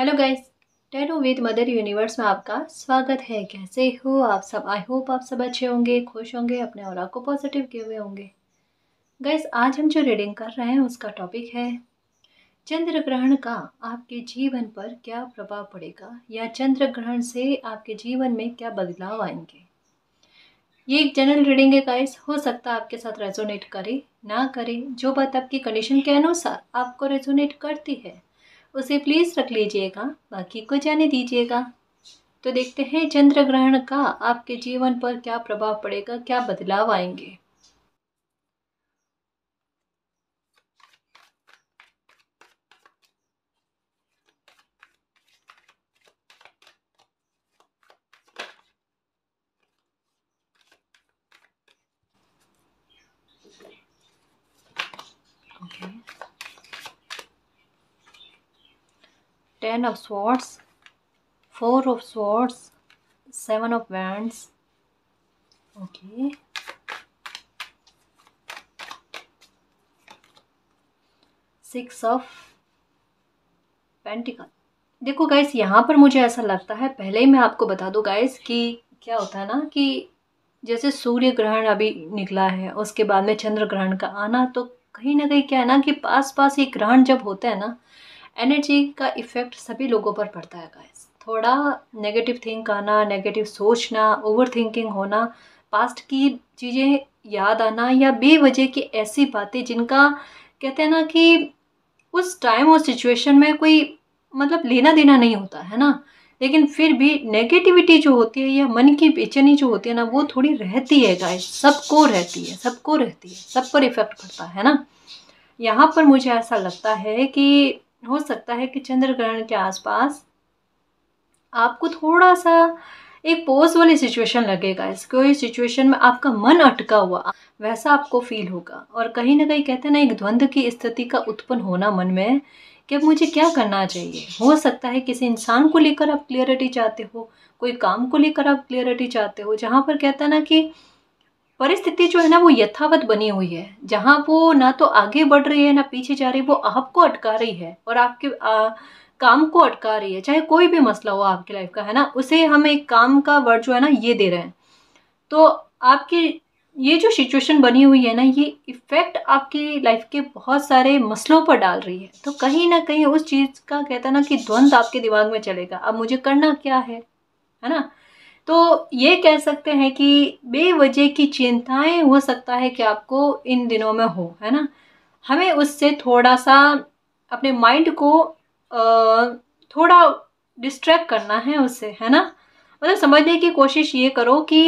Hello guys टेनो with mother universe में आपका स्वागत है कैसे हो आप सब आई होप आप सब अच्छे होंगे खुश होंगे अपने और को पॉजिटिव किए हुए होंगे गाइस आज हम जो रीडिंग कर रहे हैं उसका टॉपिक है चंद्र ग्रहण का आपके जीवन पर क्या प्रभाव पड़ेगा या चंद्र ग्रहण से आपके जीवन में क्या बदलाव आएंगे ये एक जनरल रीडिंग है गाइस हो सकता है आपके साथ रेजोनेट करे ना करे जो बात आपकी कंडीशन के अनुसार आपको रेजोनेट करती है उसे प्लीज़ रख लीजिएगा बाकी को जाने दीजिएगा तो देखते हैं चंद्र ग्रहण का आपके जीवन पर क्या प्रभाव पड़ेगा क्या बदलाव आएंगे ten of swords four of swords seven of wands okay six of pentacle देखो गाइस यहाँ पर मुझे ऐसा लगता है पहले ही मैं आपको बता दूँ गाइस कि क्या होता है ना कि जैसे सूर्य ग्रहण अभी निकला है उसके बाद में चंद्र ग्रहण का आना तो कहीं ना कहीं क्या है ना कि पास पास ये ग्रहण जब होते हैं ना एनर्जी का इफ़ेक्ट सभी लोगों पर पड़ता है गाइस थोड़ा नेगेटिव थिंक आना नेगेटिव सोचना ओवर थिंकिंग होना पास्ट की चीज़ें याद आना या बेवजह की ऐसी बातें जिनका कहते हैं ना कि उस टाइम और सिचुएशन में कोई मतलब लेना देना नहीं होता है ना लेकिन फिर भी नेगेटिविटी जो होती है या मन की बेचैनी जो होती है ना वो थोड़ी रहती है गाइस सबको रहती है सबको रहती है सब पर इफ़ेक्ट पड़ता है ना यहाँ पर मुझे ऐसा लगता है कि हो सकता है कि चंद्र ग्रहण के आसपास आपको थोड़ा सा एक पोज वाली सिचुएशन लगेगा इस कोई सिचुएशन में आपका मन अटका हुआ वैसा आपको फील होगा और कहीं ना कहीं कहते हैं ना एक द्वंद्व की स्थिति का उत्पन्न होना मन में कि अब मुझे क्या करना चाहिए हो सकता है किसी इंसान को लेकर आप क्लियरिटी चाहते हो कोई काम को लेकर आप क्लियरिटी चाहते हो जहाँ पर कहते हैं ना कि परिस्थिति जो है ना वो यथावत बनी हुई है जहाँ वो ना तो आगे बढ़ रही है ना पीछे जा रही है वो आपको अटका रही है और आपके आ, काम को अटका रही है चाहे कोई भी मसला हो आपकी लाइफ का है ना उसे हम एक काम का वर्ड जो है ना ये दे रहे हैं तो आपकी ये जो सिचुएशन बनी हुई है ना ये इफ़ेक्ट आपकी लाइफ के बहुत सारे मसलों पर डाल रही है तो कहीं ना कहीं उस चीज़ का कहता ना कि द्वंद्व आपके दिमाग में चलेगा अब मुझे करना क्या है है ना तो ये कह सकते हैं कि बेवजह की चिंताएं हो सकता है कि आपको इन दिनों में हो है ना हमें उससे थोड़ा सा अपने माइंड को थोड़ा डिस्ट्रैक्ट करना है उससे है ना मतलब समझने की कोशिश ये करो कि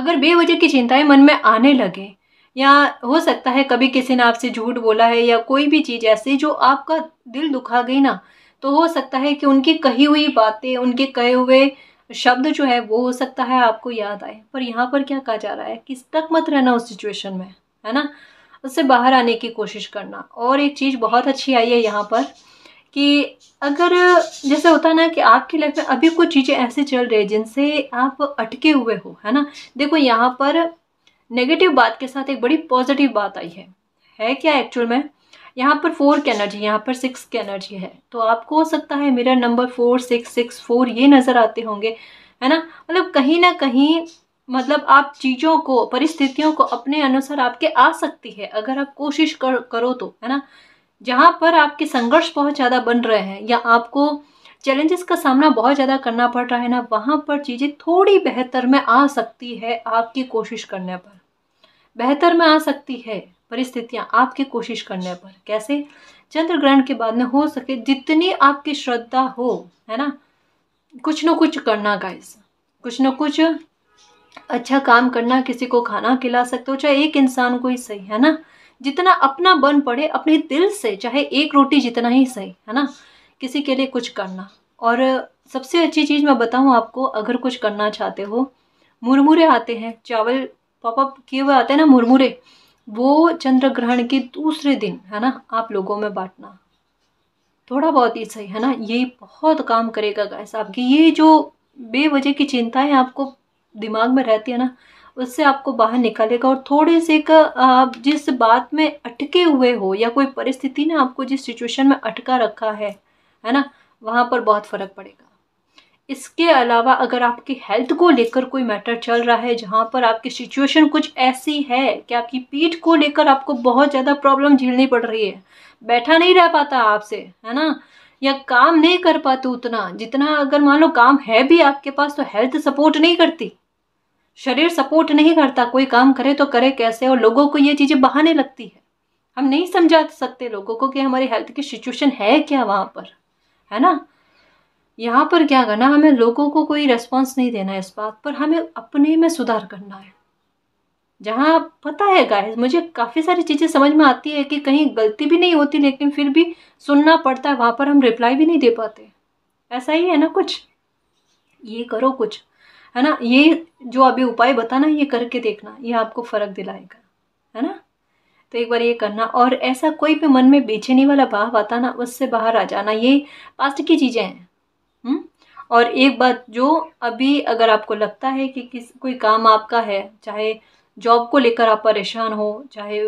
अगर बेवजह की चिंताएं मन में आने लगे या हो सकता है कभी किसी ने आपसे झूठ बोला है या कोई भी चीज़ ऐसी जो आपका दिल दुखा गई ना तो हो सकता है कि उनकी कही हुई बातें उनके कहे हुए शब्द जो है वो हो सकता है आपको याद आए पर यहाँ पर क्या कहा जा रहा है कि स्टक मत रहना उस सिचुएशन में है ना उससे बाहर आने की कोशिश करना और एक चीज़ बहुत अच्छी आई है यहाँ पर कि अगर जैसे होता है ना कि आपकी लाइफ में अभी कुछ चीज़ें ऐसी चल रही है जिनसे आप अटके हुए हो है ना देखो यहाँ पर नेगेटिव बात के साथ एक बड़ी पॉजिटिव बात आई है है क्या एक्चुअल में यहाँ पर फोर की एनर्जी यहाँ पर सिक्स की एनर्जी है तो आपको हो सकता है mirror number four six six four ये नज़र आते होंगे है ना मतलब कहीं ना कहीं मतलब आप चीज़ों को परिस्थितियों को अपने अनुसार आपके आ सकती है अगर आप कोशिश कर करो तो है ना जहाँ पर आपके संघर्ष बहुत ज़्यादा बन रहे हैं या आपको चैलेंजेस का सामना बहुत ज़्यादा करना पड़ रहा है ना वहाँ पर चीज़ें थोड़ी बेहतर में आ सकती है आपकी कोशिश करने पर बेहतर में आ सकती है परिस्थितियाँ आपकी कोशिश करने पर कैसे चंद्र ग्रहण के बाद में हो सके जितनी आपकी श्रद्धा हो है ना कुछ ना कुछ करना गाइस कुछ ना कुछ अच्छा काम करना किसी को खाना खिला सकते हो चाहे एक इंसान को ही सही है ना जितना अपना बन पड़े अपने दिल से चाहे एक रोटी जितना ही सही है ना किसी के लिए कुछ करना और सबसे अच्छी चीज़ मैं बताऊँ आपको अगर कुछ करना चाहते हो मुरमुरे आते हैं चावल पापा किए हुए आते हैं ना मुरमुरे वो चंद्र ग्रहण के दूसरे दिन है ना आप लोगों में बांटना थोड़ा बहुत ही सही है ना ये बहुत काम करेगा गैस आपकी ये जो बेवजह की चिंताएं आपको दिमाग में रहती है ना उससे आपको बाहर निकालेगा और थोड़े से का आप जिस बात में अटके हुए हो या कोई परिस्थिति ने आपको जिस सिचुएशन में अटका रखा है है ना वहाँ पर बहुत फ़र्क पड़ेगा इसके अलावा अगर आपकी हेल्थ को लेकर कोई मैटर चल रहा है जहाँ पर आपकी सिचुएशन कुछ ऐसी है कि आपकी पीठ को लेकर आपको बहुत ज़्यादा प्रॉब्लम झेलनी पड़ रही है बैठा नहीं रह पाता आपसे है ना या काम नहीं कर पाते उतना जितना अगर मान लो काम है भी आपके पास तो हेल्थ सपोर्ट नहीं करती शरीर सपोर्ट नहीं करता कोई काम करे तो करे कैसे और लोगों को ये चीज़ें बहाने लगती है हम नहीं समझा सकते लोगों को कि हमारी हेल्थ की सिचुएशन है क्या वहाँ पर है ना यहाँ पर क्या करना हमें लोगों को कोई रेस्पॉन्स नहीं देना है इस बात पर हमें अपने में सुधार करना है जहाँ पता है गाइस मुझे काफ़ी सारी चीज़ें समझ में आती है कि कहीं गलती भी नहीं होती लेकिन फिर भी सुनना पड़ता है वहाँ पर हम रिप्लाई भी नहीं दे पाते ऐसा ही है ना कुछ ये करो कुछ है ना ये जो अभी उपाय बताना ये करके देखना ये आपको फ़र्क दिलाएगा है ना तो एक बार ये करना और ऐसा कोई भी मन में बेचैनी वाला भाव आता ना उससे बाहर आ जाना ये पास्ट की चीज़ें हैं और एक बात जो अभी अगर आपको लगता है कि किस कोई काम आपका है चाहे जॉब को लेकर आप परेशान हो चाहे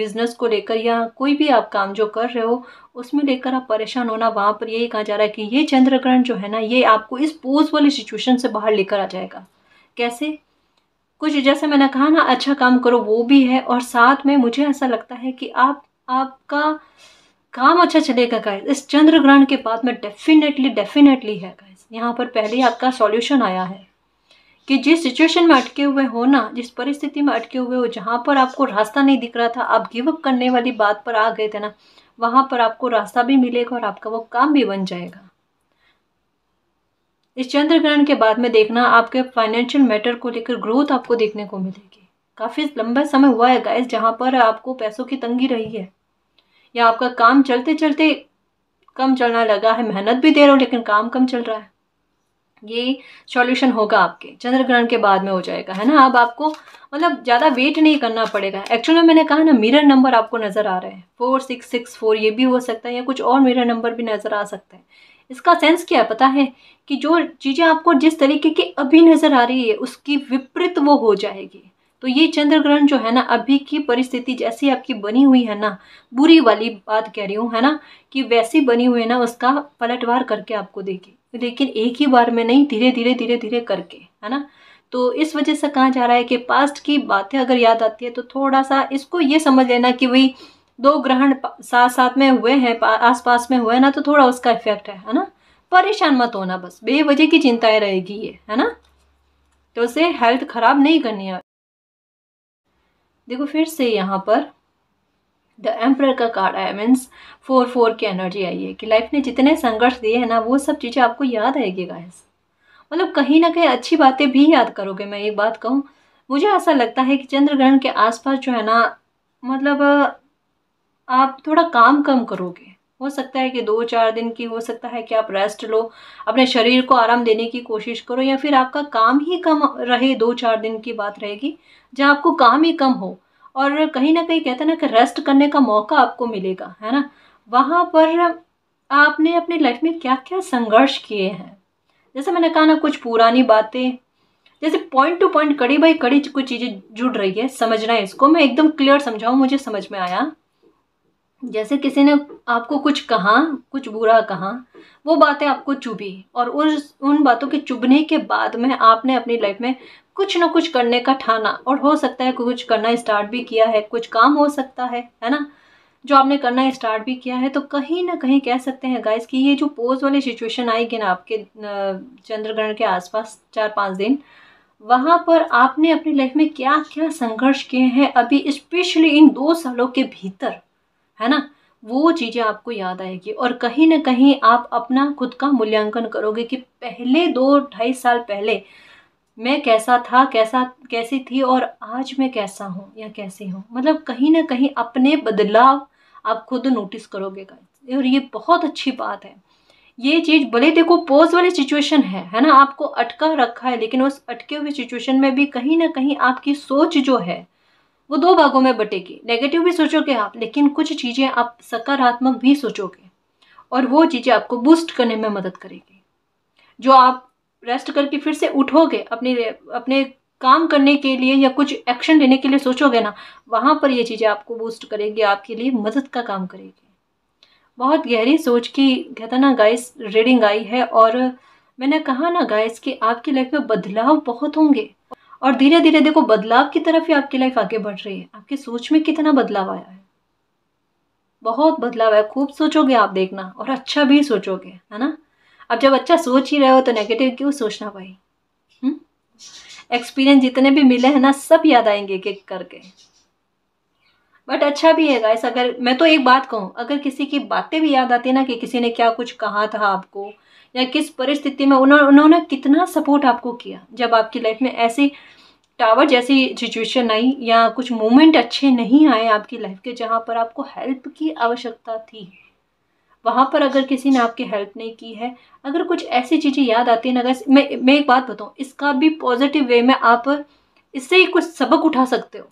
बिज़नेस को लेकर या कोई भी आप काम जो कर रहे हो उसमें लेकर आप परेशान होना वहाँ पर यही कहा जा रहा है कि ये चंद्र ग्रहण जो है ना ये आपको इस पोज वाली सिचुएशन से बाहर लेकर आ जाएगा कैसे कुछ जैसे मैंने कहा ना अच्छा काम करो वो भी है और साथ में मुझे ऐसा लगता है कि आप आपका काम अच्छा चलेगा गाइस इस चंद्र ग्रहण के बाद में डेफिनेटली डेफिनेटली है गाइस यहाँ पर पहले आपका सॉल्यूशन आया है कि जिस सिचुएशन में अटके हुए हो ना जिस परिस्थिति में अटके हुए हो जहाँ पर आपको रास्ता नहीं दिख रहा था आप गिव अप करने वाली बात पर आ गए थे ना वहाँ पर आपको रास्ता भी मिलेगा और आपका वो काम भी बन जाएगा इस चंद्र ग्रहण के बाद में देखना आपके फाइनेंशियल मैटर को लेकर ग्रोथ आपको देखने को मिलेगी काफ़ी लंबा समय हुआ है गाइस जहाँ पर आपको पैसों की तंगी रही है या आपका काम चलते चलते कम चलना लगा है मेहनत भी दे रहा हूँ लेकिन काम कम चल रहा है ये सॉल्यूशन होगा आपके चंद्र ग्रहण के बाद में हो जाएगा है ना अब आपको मतलब ज़्यादा वेट नहीं करना पड़ेगा एक्चुअली में मैंने कहा ना मिरर नंबर आपको नज़र आ रहे हैं फोर सिक्स सिक्स फोर ये भी हो सकता है या कुछ और मिरर नंबर भी नज़र आ सकते हैं इसका सेंस क्या है पता है कि जो चीज़ें आपको जिस तरीके की अभी नज़र आ रही है उसकी विपरीत वो हो जाएगी तो ये चंद्र ग्रहण जो है ना अभी की परिस्थिति जैसी आपकी बनी हुई है ना बुरी वाली बात कह रही हूँ है ना कि वैसी बनी हुई है ना उसका पलटवार करके आपको देखे लेकिन एक ही बार में नहीं धीरे धीरे धीरे धीरे करके है ना तो इस वजह से कहा जा रहा है कि पास्ट की बातें अगर याद आती है तो थोड़ा सा इसको ये समझ लेना कि भाई दो ग्रहण साथ साथ में हुए हैं आस पास में हुए ना तो थोड़ा उसका इफेक्ट है है ना परेशान मत होना बस बेवजह की चिंताएं रहेगी ये है ना तो उसे हेल्थ खराब नहीं करनी है देखो फिर से यहाँ पर द एम्प्रर का कार्ड आया मीन्स फोर फोर की एनर्जी आई है कि लाइफ ने जितने संघर्ष दिए हैं ना वो सब चीज़ें आपको याद आएगी गायस मतलब कहीं ना कहीं अच्छी बातें भी याद करोगे मैं एक बात कहूँ मुझे ऐसा लगता है कि चंद्र ग्रहण के आसपास जो है ना मतलब आप थोड़ा काम कम करोगे हो सकता है कि दो चार दिन की हो सकता है कि आप रेस्ट लो अपने शरीर को आराम देने की कोशिश करो या फिर आपका काम ही कम रहे दो चार दिन की बात रहेगी जहाँ आपको काम ही कम हो और कहीं ना कहीं कहते हैं ना कि रेस्ट करने का मौका आपको मिलेगा है ना वहाँ पर आपने अपनी लाइफ में क्या क्या संघर्ष किए हैं जैसे मैंने कहा ना कुछ पुरानी बातें जैसे पॉइंट टू पॉइंट कड़ी बाई कड़ी कुछ चीज़ें जुड़ रही है समझना है इसको मैं एकदम क्लियर समझाऊँ मुझे समझ में आया जैसे किसी ने आपको कुछ कहा कुछ बुरा कहा वो बातें आपको चुभी और उस उन बातों के चुभने के बाद में आपने अपनी लाइफ में कुछ ना कुछ करने का ठाना और हो सकता है कुछ करना स्टार्ट भी किया है कुछ काम हो सकता है है ना जो आपने करना स्टार्ट भी किया है तो कहीं ना कहीं कह सकते हैं गाइस कि ये जो पोज वाली सिचुएशन आएगी ना आपके चंद्र ग्रहण के आसपास चार पाँच दिन वहाँ पर आपने अपनी लाइफ में क्या क्या संघर्ष किए हैं अभी स्पेशली इन दो सालों के भीतर है ना वो चीज़ें आपको याद आएगी और कहीं ना कहीं आप अपना खुद का मूल्यांकन करोगे कि पहले दो ढाई साल पहले मैं कैसा था कैसा कैसी थी और आज मैं कैसा हूँ या कैसी हूँ मतलब कहीं ना कहीं अपने बदलाव आप खुद नोटिस करोगे और ये बहुत अच्छी बात है ये चीज़ भले देखो पोज वाली सिचुएशन है है ना आपको अटका रखा है लेकिन उस अटके हुए सिचुएशन में भी कहीं ना कहीं आपकी सोच जो है वो दो भागों में बटेगी नेगेटिव भी सोचोगे आप लेकिन कुछ चीज़ें आप सकारात्मक भी सोचोगे और वो चीज़ें आपको बूस्ट करने में मदद करेगी जो आप रेस्ट करके फिर से उठोगे अपने अपने काम करने के लिए या कुछ एक्शन लेने के लिए सोचोगे ना वहाँ पर ये चीज़ें आपको बूस्ट करेगी आपके लिए मदद का काम करेगी बहुत गहरी सोच की कहता ना गाइस रीडिंग आई है और मैंने कहा ना गाइस कि आपकी लाइफ में बदलाव बहुत होंगे और धीरे धीरे देखो बदलाव की तरफ ही आपकी लाइफ आगे बढ़ रही है आपकी सोच में कितना बदलाव आया है बहुत बदलाव है खूब सोचोगे आप देखना और अच्छा भी सोचोगे है ना अब जब अच्छा सोच ही रहे हो तो नेगेटिव क्यों सोचना भाई एक्सपीरियंस हम्म? जितने भी मिले हैं ना सब याद आएंगे एक एक करके बट अच्छा भी है गाइस अगर मैं तो एक बात कहूँ अगर किसी की बातें भी याद आती है ना कि किसी ने क्या कुछ कहा था आपको या किस परिस्थिति में उन्होंने उन्होंने कितना सपोर्ट आपको किया जब आपकी लाइफ में ऐसी टावर जैसी सिचुएशन आई या कुछ मोमेंट अच्छे नहीं आए आपकी लाइफ के जहाँ पर आपको हेल्प की आवश्यकता थी वहाँ पर अगर किसी ने आपकी हेल्प नहीं की है अगर कुछ ऐसी चीज़ें याद आती हैं अगर मैं मैं एक बात बताऊँ इसका भी पॉजिटिव वे में आप इससे कुछ सबक उठा सकते हो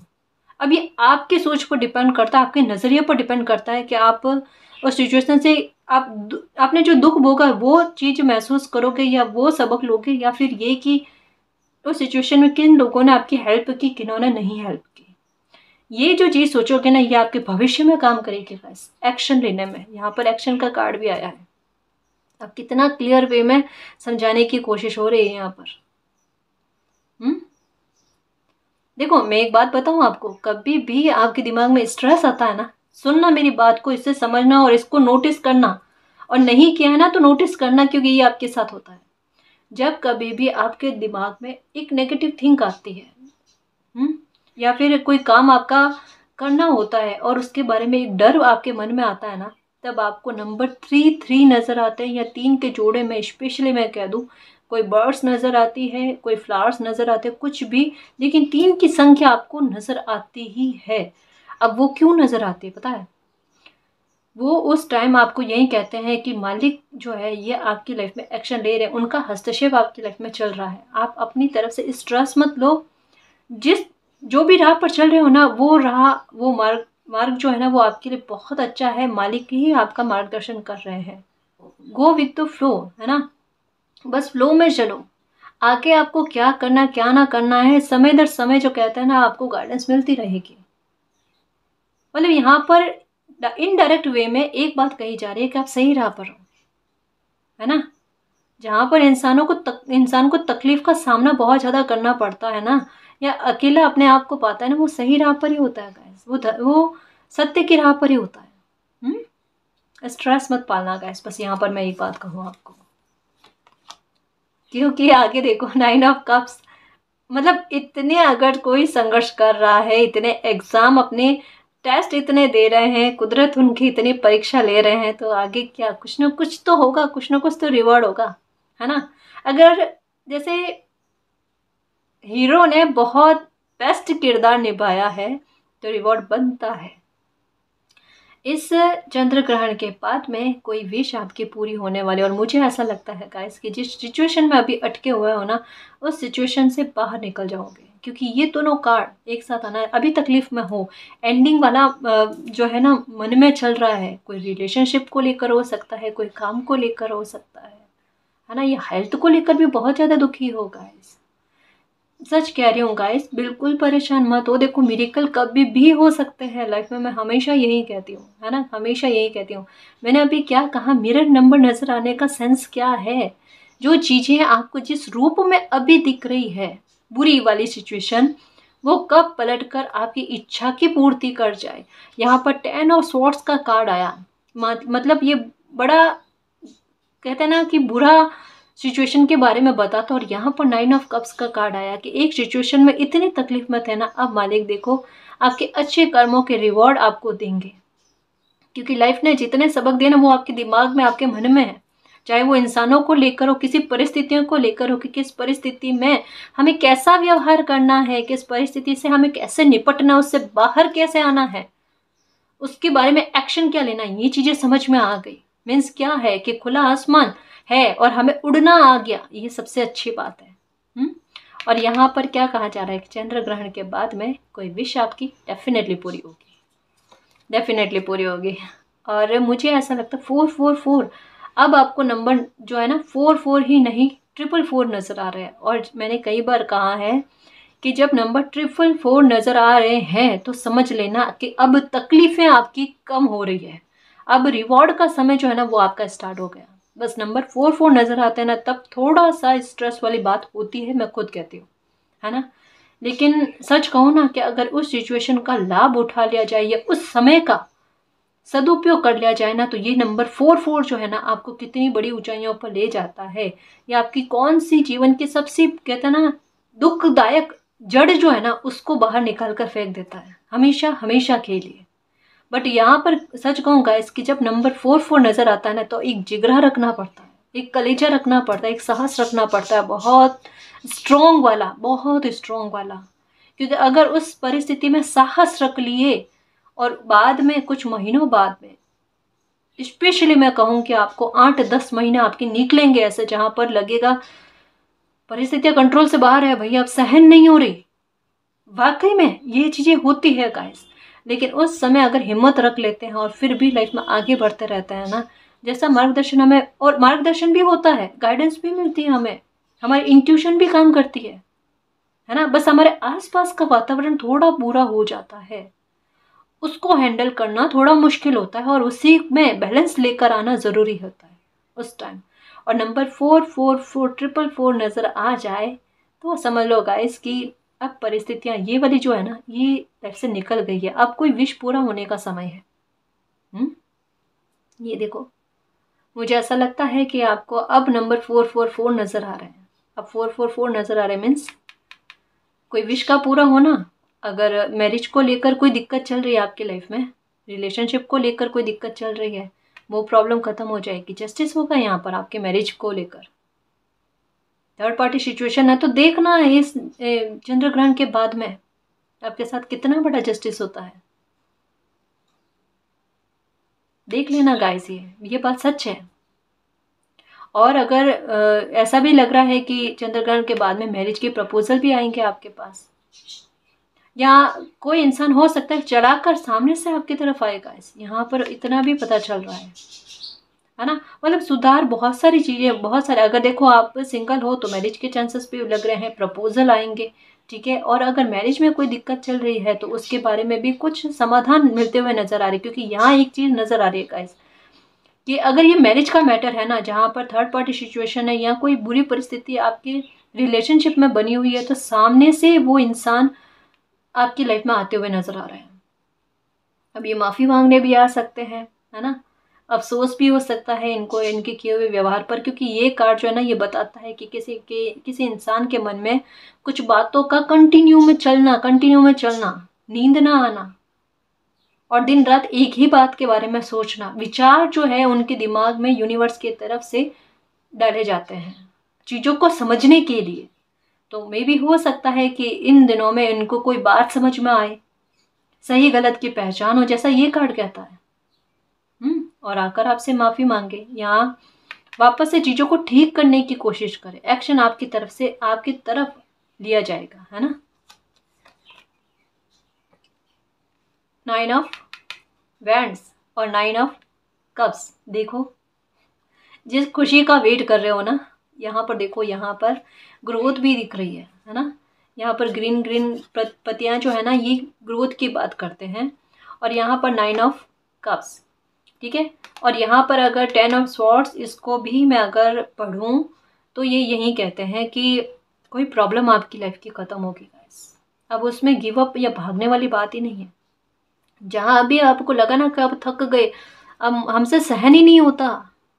अब ये आपके सोच पर डिपेंड करता है आपके नज़रिए पर डिपेंड करता है कि आप उस सिचुएशन से आप आपने जो दुख भोगा वो चीज़ महसूस करोगे या वो सबक लोगे या फिर ये कि तो उस सिचुएशन में किन लोगों ने आपकी हेल्प की किन्होंने नहीं हेल्प की ये जो चीज़ सोचोगे ना ये आपके भविष्य में काम करेगी बस एक्शन लेने में यहाँ पर एक्शन का कार्ड भी आया है अब कितना क्लियर वे में समझाने की कोशिश हो रही है यहाँ पर हम्म देखो मैं एक बात बताऊ आपको कभी भी आपके दिमाग में स्ट्रेस आता है ना सुनना मेरी बात को इससे समझना और इसको नोटिस करना और नहीं किया है ना तो नोटिस करना क्योंकि ये आपके साथ होता है जब कभी भी आपके दिमाग में एक नेगेटिव थिंक आती है हुँ? हम्म, या फिर कोई काम आपका करना होता है और उसके बारे में एक डर आपके मन में आता है ना तब आपको नंबर थ्री थ्री नज़र आते हैं या तीन के जोड़े में स्पेशली मैं कह दूँ कोई बर्ड्स नज़र आती है कोई फ्लावर्स नज़र आते हैं कुछ भी लेकिन तीन की संख्या आपको नज़र आती ही है अब वो क्यों नज़र आती है पता है वो उस टाइम आपको यही कहते हैं कि मालिक जो है ये आपकी लाइफ में एक्शन ले रहे हैं उनका हस्तक्षेप आपकी लाइफ में चल रहा है आप अपनी तरफ से स्ट्रेस मत लो जिस जो भी राह पर चल रहे हो ना वो राह वो मार्ग मार्ग जो है ना वो आपके लिए बहुत अच्छा है मालिक ही आपका मार्गदर्शन कर रहे हैं गो विथ द फ्लो है ना बस फ्लो में चलो आगे आपको क्या करना क्या ना करना है समय दर समय जो कहते हैं ना आपको गाइडेंस मिलती रहेगी मतलब यहाँ पर द इनडायरेक्ट वे में एक बात कही जा रही है कि आप सही राह पर हो है ना जहाँ पर इंसानों को तक, इंसान को तकलीफ़ का सामना बहुत ज़्यादा करना पड़ता है ना या अकेला अपने आप को पाता है ना वो सही राह पर ही होता है गैस वो ध, वो सत्य की राह पर ही होता है स्ट्रेस हम्म? मत पालना गैस बस यहाँ पर मैं एक बात कहूँ आपको क्योंकि आगे देखो नाइन ऑफ कप्स मतलब इतने अगर कोई संघर्ष कर रहा है इतने एग्ज़ाम अपने टेस्ट इतने दे रहे हैं कुदरत उनकी इतनी परीक्षा ले रहे हैं तो आगे क्या कुछ ना कुछ तो होगा कुछ ना कुछ तो रिवॉर्ड होगा है ना अगर जैसे हीरो ने बहुत बेस्ट किरदार निभाया है तो रिवॉर्ड बनता है इस चंद्र ग्रहण के बाद में कोई विश आपकी पूरी होने वाली और मुझे ऐसा लगता है गाइस कि जिस सिचुएशन में अभी अटके हुए हो ना उस सिचुएशन से बाहर निकल जाओगे क्योंकि ये दोनों कार्ड एक साथ आना है अभी तकलीफ में हो एंडिंग वाला जो है ना मन में चल रहा है कोई रिलेशनशिप को लेकर हो सकता है कोई काम को लेकर हो सकता है है ना ये हेल्थ को लेकर भी बहुत ज़्यादा दुखी हो गाइस सच कह रही हूँ गाइस बिल्कुल परेशान मत हो देखो मेरिकल कभी भी हो सकते हैं लाइफ में मैं हमेशा यही कहती हूँ है ना हमेशा यही कहती हूँ मैंने अभी क्या कहा मिरर नंबर नज़र आने का सेंस क्या है जो चीज़ें आपको जिस रूप में अभी दिख रही है बुरी वाली सिचुएशन वो कब पलट कर आपकी इच्छा की पूर्ति कर जाए यहाँ पर टेन ऑफ शॉर्ट्स का कार्ड आया मतलब ये बड़ा कहते हैं ना कि बुरा सिचुएशन के बारे में बताता तो, और यहाँ पर नाइन ऑफ कप्स का कार्ड आया कि एक सिचुएशन में इतनी तकलीफ में थे ना अब मालिक देखो आपके अच्छे कर्मों के रिवॉर्ड आपको देंगे क्योंकि लाइफ ने जितने सबक दिए ना वो आपके दिमाग में आपके मन में है चाहे वो इंसानों को लेकर हो किसी परिस्थितियों को लेकर हो कि किस परिस्थिति में हमें कैसा व्यवहार करना है किस परिस्थिति से हमें कैसे निपटना उससे बाहर कैसे आना है उसके बारे में एक्शन क्या लेना है ये चीज़ें समझ में आ गई मीन्स क्या है कि खुला आसमान है और हमें उड़ना आ गया ये सबसे अच्छी बात है हुँ? हम्म? और यहाँ पर क्या कहा जा रहा है कि चंद्र ग्रहण के बाद में कोई विश आपकी डेफिनेटली पूरी होगी डेफिनेटली पूरी होगी और मुझे ऐसा लगता है फोर फोर फोर अब आपको नंबर जो है ना फोर फोर ही नहीं ट्रिपल फोर नज़र आ रहा है और मैंने कई बार कहा है कि जब नंबर ट्रिपल फोर नज़र आ रहे हैं तो समझ लेना कि अब तकलीफ़ें आपकी कम हो रही है अब रिवॉर्ड का समय जो है ना वो आपका स्टार्ट हो गया बस नंबर फोर फोर नज़र आते हैं ना तब थोड़ा सा स्ट्रेस वाली बात होती है मैं खुद कहती हूँ है ना लेकिन सच कहूँ ना कि अगर उस सिचुएशन का लाभ उठा लिया जाए या उस समय का सदुपयोग कर लिया जाए ना तो ये नंबर फोर फोर जो है ना आपको कितनी बड़ी ऊंचाइयों पर ले जाता है या आपकी कौन सी जीवन की सबसे कहते हैं ना दुखदायक जड़ जो है ना उसको बाहर निकाल कर फेंक देता है हमेशा हमेशा के लिए बट यहाँ पर सच कहूँगा इसकी जब नंबर फोर फोर नज़र आता है ना तो एक जिगरा रखना पड़ता है एक कलेजा रखना पड़ता है एक साहस रखना पड़ता है बहुत स्ट्रोंग वाला बहुत स्ट्रोंग वाला क्योंकि अगर उस परिस्थिति में साहस रख लिए और बाद में कुछ महीनों बाद में स्पेशली मैं कहूँ कि आपको आठ दस महीने आपके निकलेंगे ऐसे जहाँ पर लगेगा परिस्थितियाँ कंट्रोल से बाहर है भैया अब सहन नहीं हो रही वाकई में ये चीज़ें होती है गाइस लेकिन उस समय अगर हिम्मत रख लेते हैं और फिर भी लाइफ में आगे बढ़ते रहते हैं ना जैसा मार्गदर्शन हमें और मार्गदर्शन भी होता है गाइडेंस भी मिलती है हमें हमारी इंट्यूशन भी काम करती है है ना बस हमारे आसपास का वातावरण थोड़ा बुरा हो जाता है उसको हैंडल करना थोड़ा मुश्किल होता है और उसी में बैलेंस लेकर आना ज़रूरी होता है उस टाइम और number four four four triple four नज़र आ जाए तो समझ लो गाइस कि अब परिस्थितियाँ ये वाली जो है ना ये लाइफ से निकल गई है अब कोई विश पूरा होने का समय है हुँ? हम्म? ये देखो मुझे ऐसा लगता है कि आपको अब नंबर फोर फोर फोर नज़र आ रहे हैं अब फोर फोर फोर नज़र आ रहे हैं मीन्स कोई विश का पूरा होना अगर मैरिज को लेकर कोई दिक्कत चल रही है आपकी लाइफ में रिलेशनशिप को लेकर कोई दिक्कत चल रही है वो प्रॉब्लम ख़त्म हो जाएगी जस्टिस होगा यहाँ पर आपके मैरिज को लेकर थर्ड पार्टी सिचुएशन है तो देखना है इस चंद्र ग्रहण के बाद में आपके साथ कितना बड़ा जस्टिस होता है देख लेना गाइस ये ये बात सच है और अगर आ, ऐसा भी लग रहा है कि चंद्र ग्रहण के बाद में मैरिज के प्रपोजल भी आएंगे आपके पास या कोई इंसान हो सकता है चढ़ा कर सामने से आपकी तरफ आएगा यहाँ पर इतना भी पता चल रहा है है ना मतलब सुधार बहुत सारी चीज़ें बहुत सारे अगर देखो आप सिंगल हो तो मैरिज के चांसेस भी लग रहे हैं प्रपोजल आएंगे ठीक है और अगर मैरिज में कोई दिक्कत चल रही है तो उसके बारे में भी कुछ समाधान मिलते हुए नज़र आ रहे हैं क्योंकि यहाँ एक चीज़ नज़र आ रही है गाइस कि अगर ये मैरिज का मैटर है ना जहाँ पर थर्ड पार्टी सिचुएशन है या कोई बुरी परिस्थिति आपके रिलेशनशिप में बनी हुई है तो सामने से वो इंसान आपकी लाइफ में आते हुए नज़र आ रहे हैं अब ये माफ़ी मांगने भी आ सकते हैं है ना अफसोस भी हो सकता है इनको इनके किए हुए व्यवहार पर क्योंकि ये कार्ड जो है ना ये बताता है कि किसी के किसी इंसान के मन में कुछ बातों का कंटिन्यू में चलना कंटिन्यू में चलना नींद ना आना और दिन रात एक ही बात के बारे में सोचना विचार जो है उनके दिमाग में यूनिवर्स की तरफ से डाले जाते हैं चीज़ों को समझने के लिए तो मे भी हो सकता है कि इन दिनों में इनको कोई बात समझ में आए सही गलत की पहचान हो जैसा ये कार्ड कहता है हम्म, और आकर आपसे माफ़ी मांगे या वापस से चीज़ों को ठीक करने की कोशिश करे एक्शन आपकी तरफ से आपकी तरफ लिया जाएगा है ना नाइन ऑफ वैंड्स और नाइन ऑफ कप्स देखो जिस खुशी का वेट कर रहे हो ना यहाँ पर देखो यहाँ पर ग्रोथ भी दिख रही है है ना यहाँ पर ग्रीन ग्रीन पत्तियाँ जो है ना ये ग्रोथ की बात करते हैं और यहाँ पर नाइन ऑफ कप्स ठीक है और यहाँ पर अगर टेन ऑफ स्वॉर्ड्स इसको भी मैं अगर पढ़ूँ तो ये यही कहते हैं कि कोई प्रॉब्लम आपकी लाइफ की ख़त्म होगी गाइस अब उसमें गिव अप या भागने वाली बात ही नहीं है जहाँ अभी आपको लगा ना कि आप थक गए अब हमसे सहन ही नहीं होता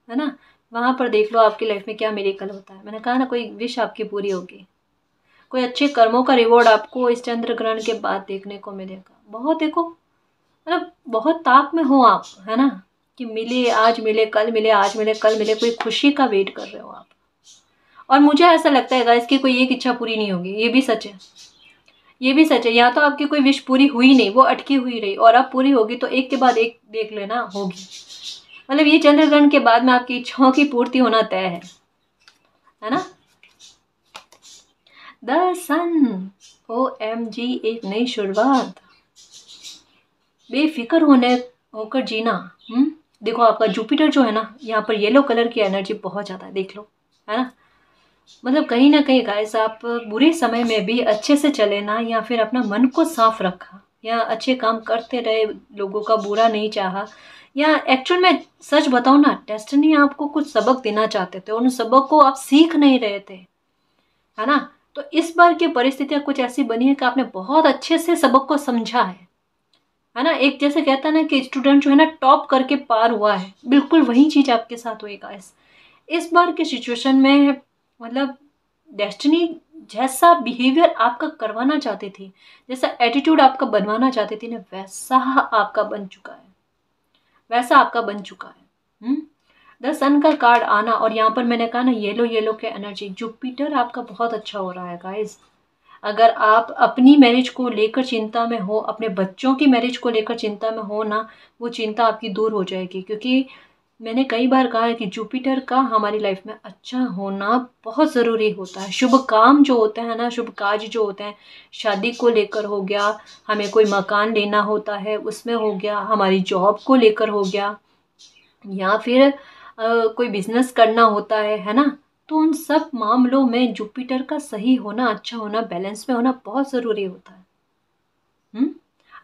है ना वहाँ पर देख लो आपकी लाइफ में क्या मेरे होता है मैंने कहा ना कोई विश आपकी पूरी होगी कोई अच्छे कर्मों का रिवॉर्ड आपको इस चंद्र ग्रहण के बाद देखने को मिलेगा बहुत देखो मतलब बहुत ताप में हो आप है ना कि मिले आज मिले कल मिले आज मिले कल मिले कोई खुशी का वेट कर रहे हो आप और मुझे ऐसा लगता है इसकी कोई एक इच्छा पूरी नहीं होगी ये भी सच है ये भी सच है या तो आपकी कोई विश पूरी हुई नहीं वो अटकी हुई रही और अब पूरी होगी तो एक के बाद एक देख लेना होगी मतलब ये चंद्र ग्रहण के बाद में आपकी इच्छाओं की पूर्ति होना तय है है ना the sun O M G एक नई शुरुआत बेफिक्र होने होकर जीना हम्म देखो आपका जुपिटर जो है ना यहाँ पर येलो कलर की एनर्जी बहुत ज़्यादा है देख लो है ना मतलब कहीं ना कहीं गाय आप बुरे समय में भी अच्छे से चले ना या फिर अपना मन को साफ रखा या अच्छे काम करते रहे लोगों का बुरा नहीं चाहा या एक्चुअल में सच बताऊँ ना डेस्टिनी आपको कुछ सबक देना चाहते थे उन सबक को आप सीख नहीं रहे थे है ना तो इस बार की परिस्थितियाँ कुछ ऐसी बनी है कि आपने बहुत अच्छे से सबक को समझा है है ना एक जैसे कहता है ना कि स्टूडेंट जो है ना टॉप करके पार हुआ है बिल्कुल वही चीज़ आपके साथ हुई इस इस बार के सिचुएशन में मतलब डेस्टिनी जैसा बिहेवियर आपका करवाना चाहती थी जैसा एटीट्यूड आपका बनवाना चाहती थी ना वैसा आपका बन चुका है वैसा आपका बन चुका है हम्म? द सन का कार्ड आना और यहाँ पर मैंने कहा ना येलो येलो के एनर्जी जुपिटर आपका बहुत अच्छा हो रहा है गाइज अगर आप अपनी मैरिज को लेकर चिंता में हो अपने बच्चों की मैरिज को लेकर चिंता में हो ना वो चिंता आपकी दूर हो जाएगी क्योंकि मैंने कई बार कहा है कि जुपिटर का हमारी लाइफ में अच्छा होना बहुत ज़रूरी होता है शुभ काम जो होते हैं ना शुभ काज जो होते हैं शादी को लेकर हो गया हमें कोई मकान लेना होता है उसमें हो गया हमारी जॉब को लेकर हो गया या फिर आ, कोई बिजनेस करना होता है है ना तो उन सब मामलों में जुपिटर का सही होना अच्छा होना बैलेंस में होना बहुत ज़रूरी होता है हुँ? हम्म?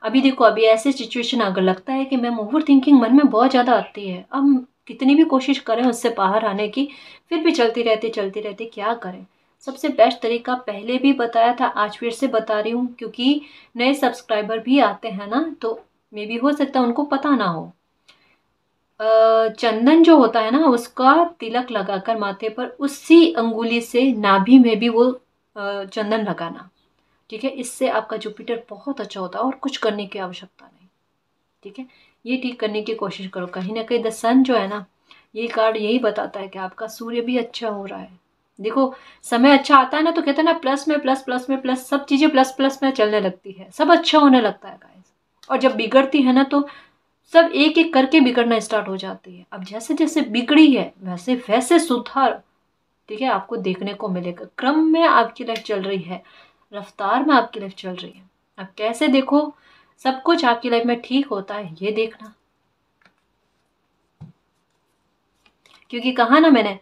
अभी देखो अभी ऐसे सिचुएशन अगर लगता है कि मैम ओवर थिंकिंग मन में बहुत ज़्यादा आती है अब कितनी भी कोशिश करें उससे बाहर आने की फिर भी चलती रहती चलती रहती क्या करें सबसे बेस्ट तरीका पहले भी बताया था आज फिर से बता रही हूँ क्योंकि नए सब्सक्राइबर भी आते हैं ना तो मे भी हो सकता है उनको पता ना हो चंदन जो होता है ना उसका तिलक लगाकर माथे पर उसी अंगुली से नाभि में भी वो चंदन लगाना ठीक है इससे आपका जुपिटर बहुत अच्छा होता है और कुछ करने की आवश्यकता नहीं ठीक है ये ठीक करने की कोशिश करो कहीं ना कहीं द सन जो है ना ये कार्ड यही बताता है कि आपका सूर्य भी अच्छा हो रहा है देखो समय अच्छा आता है ना तो कहते हैं ना प्लस में प्लस प्लस में प्लस सब चीज़ें प्लस प्लस में चलने लगती है सब अच्छा होने लगता है गाइस और जब बिगड़ती है ना तो सब एक एक करके बिगड़ना स्टार्ट हो जाती है अब जैसे जैसे बिगड़ी है वैसे वैसे सुधार ठीक है आपको देखने को मिलेगा क्रम में आपकी लाइफ चल रही है रफ्तार में आपकी लाइफ चल रही है आप कैसे देखो सब कुछ आपकी लाइफ में ठीक होता है ये देखना क्योंकि कहा ना मैंने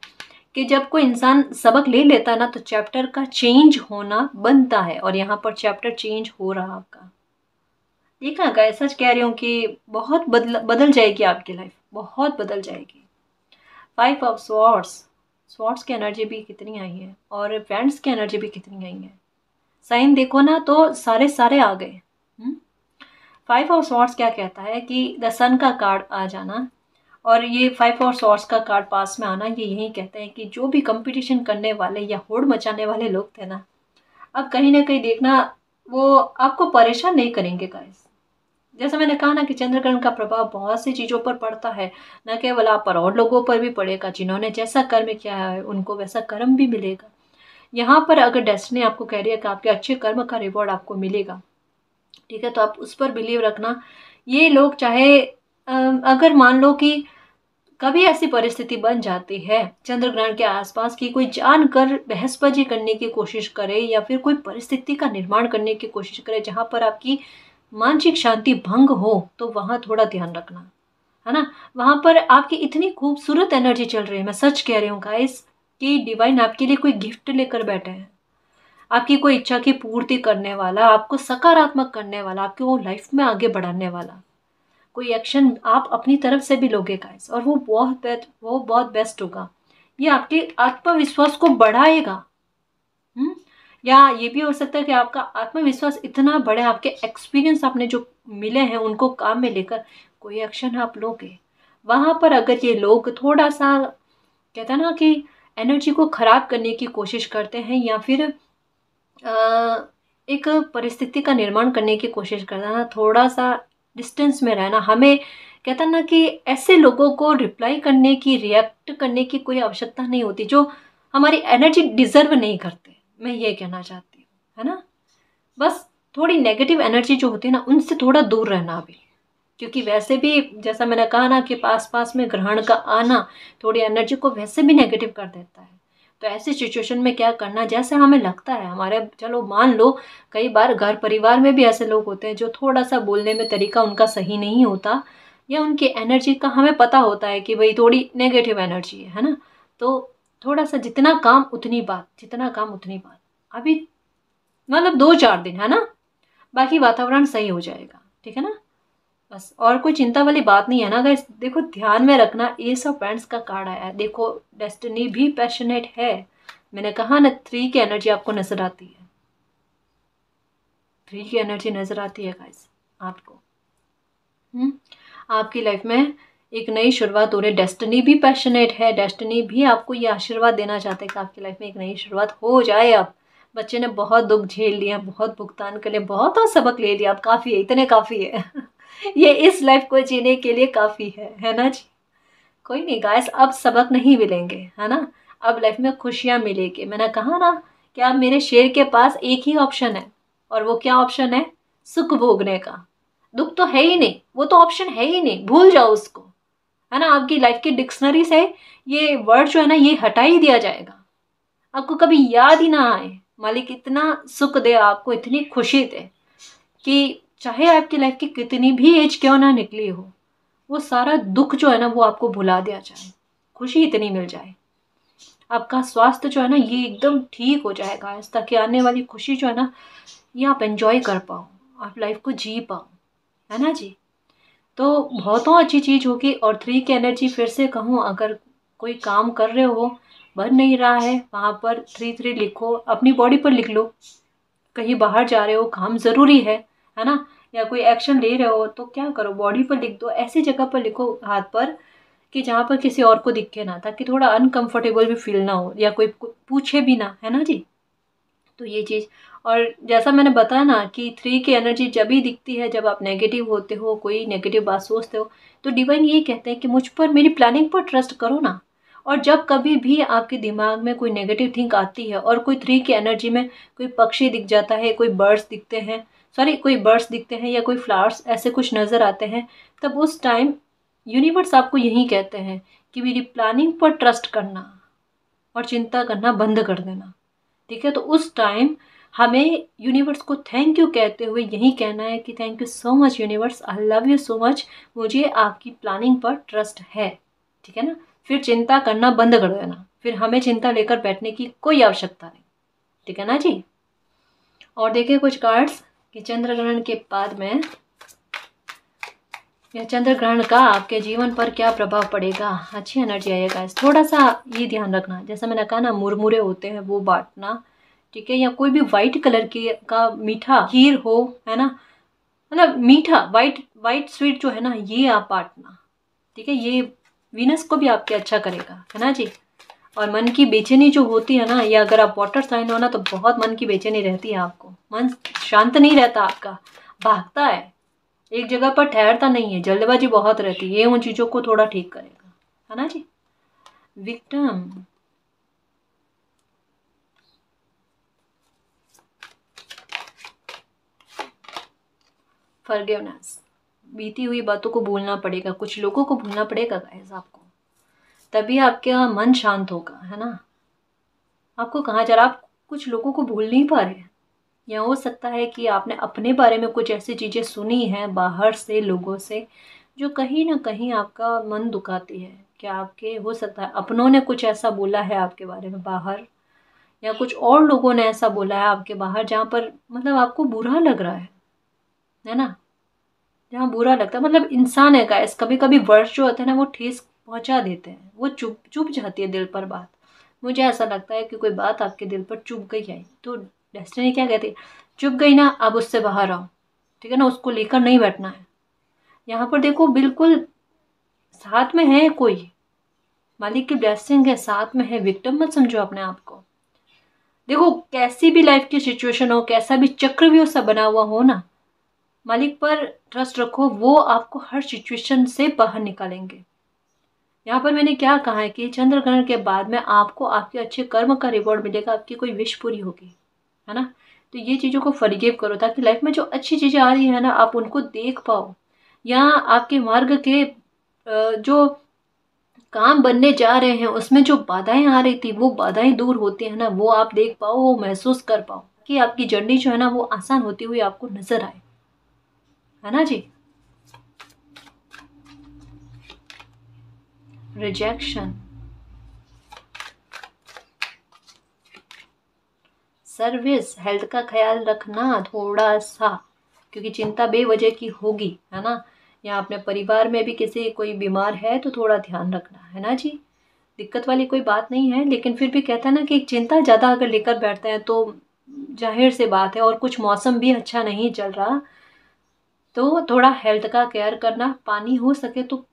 कि जब कोई इंसान सबक ले लेता है ना तो चैप्टर का चेंज होना बनता है और यहाँ पर चैप्टर चेंज हो रहा आपका देखना गाय सच कह रही हूँ कि बहुत बदल बदल जाएगी आपकी लाइफ बहुत बदल जाएगी फाइव ऑफ स्वॉर्ड्स स्वॉर्ड्स की एनर्जी भी कितनी आई है और फ्रेंड्स की एनर्जी भी कितनी आई है साइन देखो ना तो सारे सारे आ गए फाइव ऑफ सॉर्ट्स क्या कहता है कि द सन का कार्ड आ जाना और ये फाइव ऑफ सॉर्ट्स का कार्ड पास में आना ये यही कहते हैं कि जो भी कंपटीशन करने वाले या होड़ मचाने वाले लोग थे ना अब कहीं ना कहीं देखना वो आपको परेशान नहीं करेंगे गाइस जैसे मैंने कहा ना कि चंद्रग्रहण का प्रभाव बहुत सी चीज़ों पर पड़ता है न केवल आप पर और लोगों पर भी पड़ेगा जिन्होंने जैसा कर्म किया है उनको वैसा कर्म भी मिलेगा यहाँ पर अगर डेस्टिनी आपको कह रही है कि आपके अच्छे कर्म का रिवॉर्ड आपको मिलेगा ठीक है तो आप उस पर बिलीव रखना ये लोग चाहे अगर मान लो कि कभी ऐसी परिस्थिति बन जाती है चंद्र ग्रहण के आसपास की कोई जानकर बहसबाजी करने की कोशिश करे या फिर कोई परिस्थिति का निर्माण करने की कोशिश करे जहाँ पर आपकी मानसिक शांति भंग हो तो वहाँ थोड़ा ध्यान रखना है ना वहाँ पर आपकी इतनी खूबसूरत एनर्जी चल रही है मैं सच कह रही हूँ गाइस कि डिवाइन आपके लिए कोई गिफ्ट लेकर बैठे हैं आपकी कोई इच्छा की पूर्ति करने वाला आपको सकारात्मक करने वाला आपके वो लाइफ में आगे बढ़ाने वाला कोई एक्शन आप अपनी तरफ से भी लोगे गाइस और वो बहुत बेस्ट वो बहुत बेस्ट होगा ये आपके आत्मविश्वास को बढ़ाएगा हुँ? हम्म? या ये भी हो सकता है कि आपका आत्मविश्वास इतना बढ़े आपके एक्सपीरियंस आपने जो मिले हैं उनको काम में लेकर कोई एक्शन आप लोगे वहाँ पर अगर ये लोग थोड़ा सा कहते हैं ना कि एनर्जी को ख़राब करने की कोशिश करते हैं या फिर एक परिस्थिति का निर्माण करने की कोशिश करना थोड़ा सा डिस्टेंस में रहना हमें कहता ना कि ऐसे लोगों को रिप्लाई करने की रिएक्ट करने की कोई आवश्यकता नहीं होती जो हमारी एनर्जी डिजर्व नहीं करते मैं ये कहना चाहती हूँ है ना बस थोड़ी नेगेटिव एनर्जी जो होती है ना उनसे थोड़ा दूर रहना अभी क्योंकि वैसे भी जैसा मैंने कहा ना कि पास पास में ग्रहण का आना थोड़ी एनर्जी को वैसे भी नेगेटिव कर देता है तो ऐसी सिचुएशन में क्या करना जैसे हमें लगता है हमारे चलो मान लो कई बार घर परिवार में भी ऐसे लोग होते हैं जो थोड़ा सा बोलने में तरीका उनका सही नहीं होता या उनकी एनर्जी का हमें पता होता है कि भाई थोड़ी नेगेटिव एनर्जी है है ना तो थोड़ा सा जितना काम उतनी बात जितना काम उतनी बात अभी मतलब दो चार दिन है ना बाकी वातावरण सही हो जाएगा ठीक है ना बस और कोई चिंता वाली बात नहीं है ना गाइस देखो ध्यान में रखना ये सब पेंट्स का कार्ड आया है देखो डेस्टिनी भी पैशनेट है मैंने कहा ना थ्री की एनर्जी आपको नजर आती है थ्री की एनर्जी नजर आती है गाइस आपको हुँ? हम्म? आपकी लाइफ में एक नई शुरुआत हो रही है डेस्टिनी भी पैशनेट है डेस्टिनी भी आपको ये आशीर्वाद देना चाहते हैं कि आपकी लाइफ में एक नई शुरुआत हो जाए अब बच्चे ने बहुत दुख झेल लिया बहुत भुगतान कर लिया बहुत और सबक ले लिया अब काफ़ी है इतने काफ़ी है ये इस लाइफ को जीने के लिए काफ़ी है है ना जी कोई नहीं गाइस अब सबक नहीं मिलेंगे है ना अब लाइफ में खुशियाँ मिलेगी मैंने कहा ना कि अब मेरे शेर के पास एक ही ऑप्शन है और वो क्या ऑप्शन है सुख भोगने का दुख तो है ही नहीं वो तो ऑप्शन है ही नहीं भूल जाओ उसको है ना आपकी लाइफ की डिक्शनरी से ये वर्ड जो है ना ये हटा ही दिया जाएगा आपको कभी याद ही ना आए मालिक इतना सुख दे आपको इतनी खुशी दे कि चाहे आपकी लाइफ की कितनी भी एज क्यों ना निकली हो वो सारा दुख जो है ना वो आपको भुला दिया जाए खुशी इतनी मिल जाए आपका स्वास्थ्य जो है ना ये एकदम ठीक हो जाएगा इस ताकि आने वाली खुशी जो है ना ये आप एंजॉय कर पाओ आप लाइफ को जी पाओ है ना जी तो बहुतों अच्छी चीज़ होगी और थ्री की एनर्जी फिर से कहूँ अगर कोई काम कर रहे हो बन नहीं रहा है वहाँ पर थ्री थ्री लिखो अपनी बॉडी पर लिख लो कहीं बाहर जा रहे हो काम ज़रूरी है है ना या कोई एक्शन ले रहे हो तो क्या करो बॉडी पर लिख दो ऐसी जगह पर लिखो हाथ पर कि जहाँ पर किसी और को दिखे ना ताकि थोड़ा अनकम्फर्टेबल भी फील ना हो या कोई पूछे भी ना है ना जी तो ये चीज़ और जैसा मैंने बताया ना कि थ्री की एनर्जी जब ही दिखती है जब आप नेगेटिव होते हो कोई नेगेटिव बात सोचते हो तो डिवाइन ये कहते हैं कि मुझ पर मेरी प्लानिंग पर ट्रस्ट करो ना और जब कभी भी आपके दिमाग में कोई नेगेटिव थिंक आती है और कोई थ्री की एनर्जी में कोई पक्षी दिख जाता है कोई बर्ड्स दिखते हैं सॉरी कोई बर्ड्स दिखते हैं या कोई फ्लावर्स ऐसे कुछ नज़र आते हैं तब उस टाइम यूनिवर्स आपको यही कहते हैं कि मेरी प्लानिंग पर ट्रस्ट करना और चिंता करना बंद कर देना ठीक है तो उस टाइम हमें यूनिवर्स को थैंक यू कहते हुए यही कहना है कि thank you so much universe I love you so much मुझे आपकी प्लानिंग पर ट्रस्ट है ठीक है ना फिर चिंता करना बंद कर देना फिर हमें चिंता लेकर बैठने की कोई आवश्यकता नहीं ठीक है ना जी और देखिए कुछ कार्ड्स कि चंद्र ग्रहण के बाद में या चंद्र ग्रहण का आपके जीवन पर क्या प्रभाव पड़ेगा अच्छी एनर्जी आएगा थोड़ा सा ये ध्यान रखना जैसा मैंने कहा ना मुरमुरे होते हैं वो बांटना ठीक है या कोई भी वाइट कलर की का मीठा खीर हो है ना मतलब मीठा वाइट वाइट स्वीट जो है ना ये आप बांटना ठीक है ये वीनस को भी आपके अच्छा करेगा है ना जी और मन की बेचैनी जो होती है ना या अगर आप वाटर साइन हो ना तो बहुत मन की बेचैनी रहती है आपको मन शांत नहीं रहता आपका भागता है एक जगह पर ठहरता नहीं है जल्दबाजी बहुत रहती है ये उन चीज़ों को थोड़ा ठीक करेगा है ना जी विक्टम फर्गेवनेस बीती हुई बातों को भूलना पड़ेगा कुछ लोगों को भूलना पड़ेगा गाइस आपको तभी आपका मन शांत होगा है ना आपको कहाँ जा रहा आप कुछ लोगों को भूल नहीं पा रहे या हो सकता है कि आपने अपने बारे में कुछ ऐसी चीज़ें सुनी हैं बाहर से लोगों से जो कहीं ना कहीं आपका मन दुखाती है क्या आपके हो सकता है अपनों ने कुछ ऐसा बोला है आपके बारे में बाहर या कुछ और लोगों ने ऐसा बोला है आपके बाहर जहाँ पर मतलब आपको बुरा लग रहा है है ना जहाँ बुरा लगता है मतलब इंसान है का कभी कभी वर्ड जो होते हैं ना वो ठेस पहुंचा देते हैं वो चुप चुप जाती है दिल पर बात मुझे ऐसा लगता है कि कोई बात आपके दिल पर चुप गई है तो डेस्टिनी क्या कहती है चुप गई ना अब उससे बाहर आओ ठीक है ना उसको लेकर नहीं बैठना है यहाँ पर देखो बिल्कुल साथ में है कोई मालिक की ब्लेसिंग है साथ में है विक्टम मत समझो अपने आप को देखो कैसी भी लाइफ की सिचुएशन हो कैसा भी चक्र भी उसका बना हुआ हो ना मालिक पर ट्रस्ट रखो वो आपको हर सिचुएशन से बाहर निकालेंगे यहाँ पर मैंने क्या कहा है कि चंद्र ग्रहण के बाद में आपको आपके अच्छे कर्म का रिवॉर्ड मिलेगा आपकी कोई विश पूरी होगी है ना तो ये चीज़ों को फरगेव करो ताकि लाइफ में जो अच्छी चीज़ें आ रही है ना आप उनको देख पाओ या आपके मार्ग के जो काम बनने जा रहे हैं उसमें जो बाधाएं आ रही थी वो बाधाएं दूर होती है ना वो आप देख पाओ वो महसूस कर पाओ कि आपकी जर्नी जो है ना वो आसान होती हुई आपको नजर आए है ना जी rejection. सर्विस हेल्थ का ख्याल रखना थोड़ा सा क्योंकि चिंता बेवजह की होगी है ना या अपने परिवार में भी किसी कोई बीमार है तो थोड़ा ध्यान रखना है ना जी दिक्कत वाली कोई बात नहीं है लेकिन फिर भी कहता है ना कि एक चिंता ज़्यादा अगर लेकर बैठते हैं तो जाहिर से बात है और कुछ मौसम भी अच्छा नहीं चल रहा तो थोड़ा हेल्थ का केयर करना पानी हो सके तो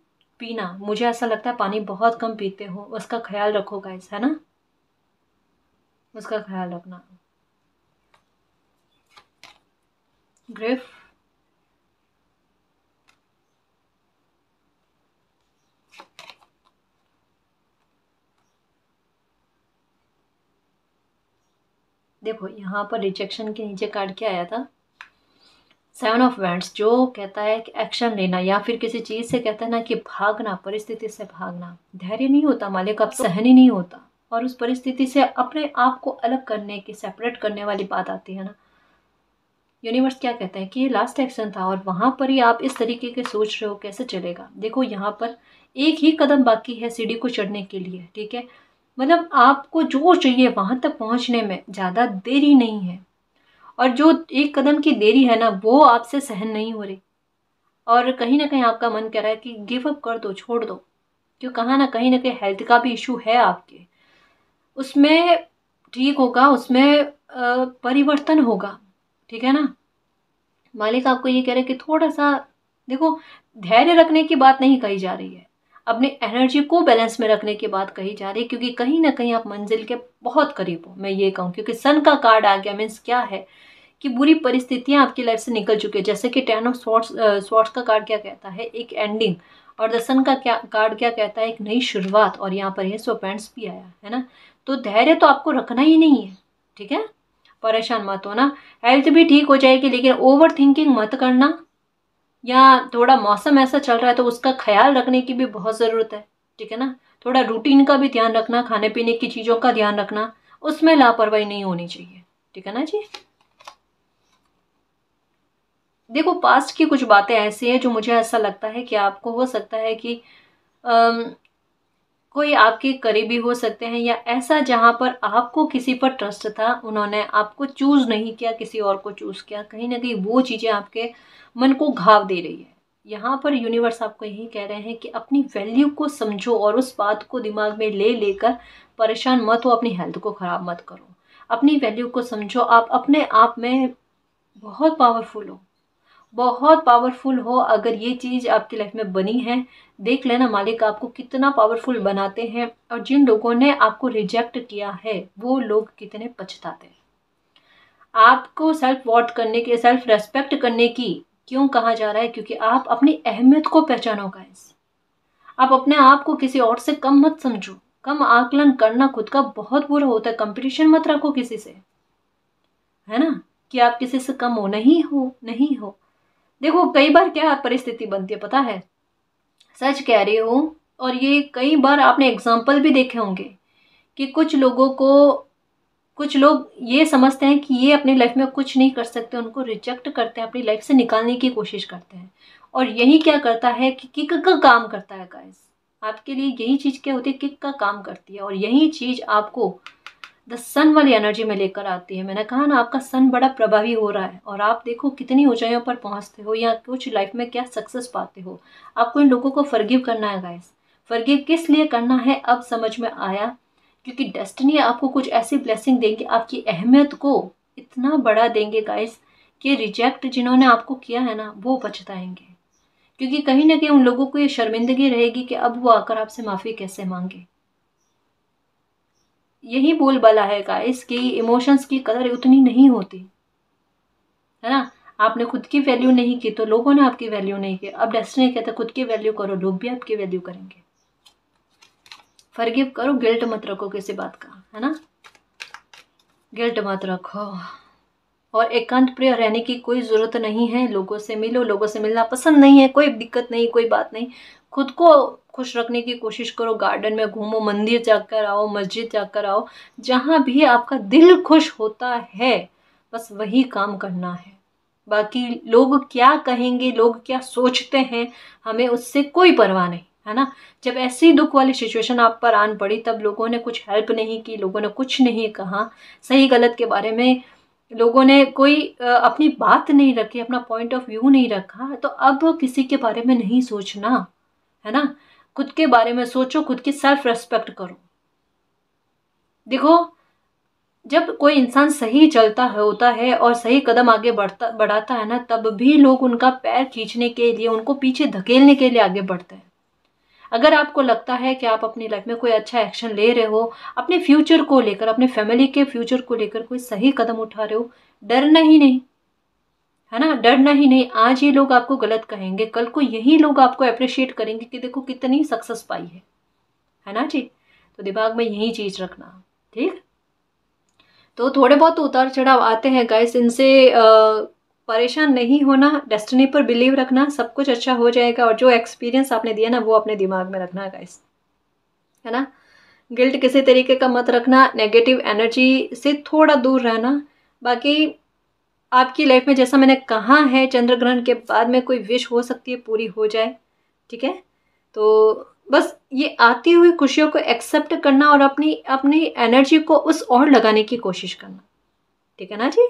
पीना मुझे ऐसा लगता है पानी बहुत कम पीते हो उसका ख्याल रखो गाइस है ना उसका ख्याल रखना ग्रिफ देखो यहाँ पर रिजेक्शन के नीचे कार्ड क्या आया था सेवन ऑफ वेंट्स जो कहता है कि एक्शन लेना या फिर किसी चीज़ से कहता है ना कि भागना परिस्थिति से भागना धैर्य नहीं होता मालिक अब सहन ही नहीं होता और उस परिस्थिति से अपने आप को अलग करने की सेपरेट करने वाली बात आती है ना यूनिवर्स क्या कहते हैं कि ये लास्ट एक्शन था और वहाँ पर ही आप इस तरीके के सोच रहे हो कैसे चलेगा देखो यहाँ पर एक ही कदम बाकी है सीढ़ी को चढ़ने के लिए ठीक है मतलब आपको जो चाहिए वहाँ तक पहुँचने में ज़्यादा देरी नहीं है और जो एक कदम की देरी है ना वो आपसे सहन नहीं हो रही और कहीं ना कहीं आपका मन कह रहा है कि गिव अप कर दो छोड़ दो क्यों कहा ना कहीं ना कहीं हेल्थ का भी इशू है आपके उसमें ठीक होगा उसमें परिवर्तन होगा ठीक है ना मालिक आपको ये कह रहे हैं कि थोड़ा सा देखो धैर्य रखने की बात नहीं कही जा रही है अपने एनर्जी को बैलेंस में रखने की बात कही जा रही है क्योंकि कहीं ना कहीं आप मंजिल के बहुत करीब हो मैं ये कहूँ क्योंकि सन का कार्ड आ गया मीन्स क्या है कि बुरी परिस्थितियाँ आपकी लाइफ से निकल चुकी है जैसे कि टेन ऑफ स्वॉर्ट्स स्वॉर्ट्स का कार्ड क्या कहता है एक एंडिंग और द सन का क्या कार्ड क्या कहता है एक नई शुरुआत और यहाँ पर यह सो भी आया है ना तो धैर्य तो आपको रखना ही नहीं है ठीक है परेशान मत होना हेल्थ भी ठीक हो जाएगी लेकिन ओवर थिंकिंग मत करना या थोड़ा मौसम ऐसा चल रहा है तो उसका ख्याल रखने की भी बहुत ज़रूरत है ठीक है ना थोड़ा रूटीन का भी ध्यान रखना खाने पीने की चीज़ों का ध्यान रखना उसमें लापरवाही नहीं होनी चाहिए ठीक है ना जी देखो पास्ट की कुछ बातें ऐसी हैं जो मुझे ऐसा लगता है कि आपको हो सकता है कि कोई आपके करीबी हो सकते हैं या ऐसा जहाँ पर आपको किसी पर ट्रस्ट था उन्होंने आपको चूज़ नहीं किया किसी और को चूज़ किया कहीं ना कहीं वो चीज़ें आपके मन को घाव दे रही है यहाँ पर यूनिवर्स आपको यही कह रहे हैं कि अपनी वैल्यू को समझो और उस बात को दिमाग में ले लेकर परेशान मत हो अपनी हेल्थ को ख़राब मत करो अपनी वैल्यू को समझो आप अपने आप में बहुत पावरफुल हो बहुत पावरफुल हो अगर ये चीज़ आपकी लाइफ में बनी है देख लेना मालिक आपको कितना पावरफुल बनाते हैं और जिन लोगों ने आपको रिजेक्ट किया है वो लोग कितने पछताते हैं आपको सेल्फ वॉट करने के सेल्फ रेस्पेक्ट करने की क्यों कहा जा रहा है क्योंकि आप अपनी अहमियत को पहचानो गाइस आप अपने आप को किसी और से कम मत समझो कम आकलन करना खुद का बहुत बुरा होता है कंपटीशन मत रखो किसी से है ना कि आप किसी से कम हो नहीं हो नहीं हो देखो कई बार क्या परिस्थिति बनती है पता है सच कह रही हूँ और ये कई बार आपने एग्ज़ाम्पल भी देखे होंगे कि कुछ लोगों को कुछ लोग ये समझते हैं कि ये अपनी लाइफ में कुछ नहीं कर सकते उनको रिजेक्ट करते हैं अपनी लाइफ से निकालने की कोशिश करते हैं और यही क्या करता है कि किक का काम करता है गाइस आपके लिए यही चीज़ क्या होती है किक का काम करती है और यही चीज़ आपको द सन वाली एनर्जी में लेकर आती है मैंने कहा ना आपका सन बड़ा प्रभावी हो रहा है और आप देखो कितनी ऊंचाइयों पर पहुंचते हो या कुछ लाइफ में क्या सक्सेस पाते हो आपको इन लोगों को फर्गीव करना है गाइस फर्गीव किस लिए करना है अब समझ में आया क्योंकि डेस्टिनी आपको कुछ ऐसी ब्लेसिंग देंगी आपकी अहमियत को इतना बड़ा देंगे गाइस कि रिजेक्ट जिन्होंने आपको किया है ना वो पछताएंगे क्योंकि कहीं ना कहीं उन लोगों को ये शर्मिंदगी रहेगी कि अब वो आकर आपसे माफ़ी कैसे मांगे यही बोल बला है का इसकी इमोशंस की कदर उतनी नहीं होती है ना आपने खुद की वैल्यू नहीं की तो लोगों ने आपकी वैल्यू नहीं की अब डेस्टिनी कहते खुद की वैल्यू करो लोग भी आपकी वैल्यू करेंगे फर्गिव करो गिल्ट मत रखो किसी बात का है ना गिल्ट मत रखो और एकांत प्रिय रहने की कोई ज़रूरत नहीं है लोगों से मिलो लोगों से मिलना पसंद नहीं है कोई दिक्कत नहीं कोई बात नहीं खुद को खुश रखने की कोशिश करो गार्डन में घूमो मंदिर जाकर आओ मस्जिद जाकर आओ जहाँ भी आपका दिल खुश होता है बस वही काम करना है बाकी लोग क्या कहेंगे लोग क्या सोचते हैं हमें उससे कोई परवाह नहीं है ना जब ऐसी दुख वाली सिचुएशन आप पर आन पड़ी तब लोगों ने कुछ हेल्प नहीं की लोगों ने कुछ नहीं कहा सही गलत के बारे में लोगों ने कोई अपनी बात नहीं रखी अपना पॉइंट ऑफ व्यू नहीं रखा तो अब किसी के बारे में नहीं सोचना है ना खुद के बारे में सोचो खुद की सेल्फ रेस्पेक्ट करो देखो जब कोई इंसान सही चलता है होता है और सही कदम आगे बढ़ता बढ़ाता है ना तब भी लोग उनका पैर खींचने के लिए उनको पीछे धकेलने के लिए आगे बढ़ते हैं अगर आपको लगता है कि आप अपनी लाइफ में कोई अच्छा एक्शन ले रहे हो अपने फ्यूचर को लेकर अपने फैमिली के फ्यूचर को लेकर कोई सही कदम उठा रहे हो डरना ही नहीं है ना डरना ही नहीं आज ये लोग आपको गलत कहेंगे कल को यही लोग आपको अप्रिशिएट करेंगे कि देखो कितनी सक्सेस पाई है है ना जी तो दिमाग में यही चीज़ रखना ठीक तो थोड़े बहुत उतार चढ़ाव आते हैं गाइस इनसे परेशान नहीं होना डेस्टिनी पर बिलीव रखना सब कुछ अच्छा हो जाएगा और जो एक्सपीरियंस आपने दिया ना वो अपने दिमाग में रखना गाइस है ना गिल्ट किसी तरीके का मत रखना नेगेटिव एनर्जी से थोड़ा दूर रहना बाकी आपकी लाइफ में जैसा मैंने कहा है चंद्र ग्रहण के बाद में कोई विश हो सकती है पूरी हो जाए ठीक है तो बस ये आती हुई खुशियों को एक्सेप्ट करना और अपनी अपनी एनर्जी को उस और लगाने की कोशिश करना ठीक है ना जी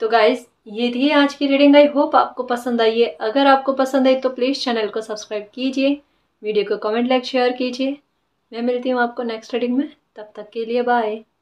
तो गाइज ये थी आज की रीडिंग आई होप आपको पसंद आई है अगर आपको पसंद आई तो प्लीज़ चैनल को सब्सक्राइब कीजिए वीडियो को कमेंट लाइक शेयर कीजिए मैं मिलती हूँ आपको नेक्स्ट रीडिंग में तब तक के लिए बाय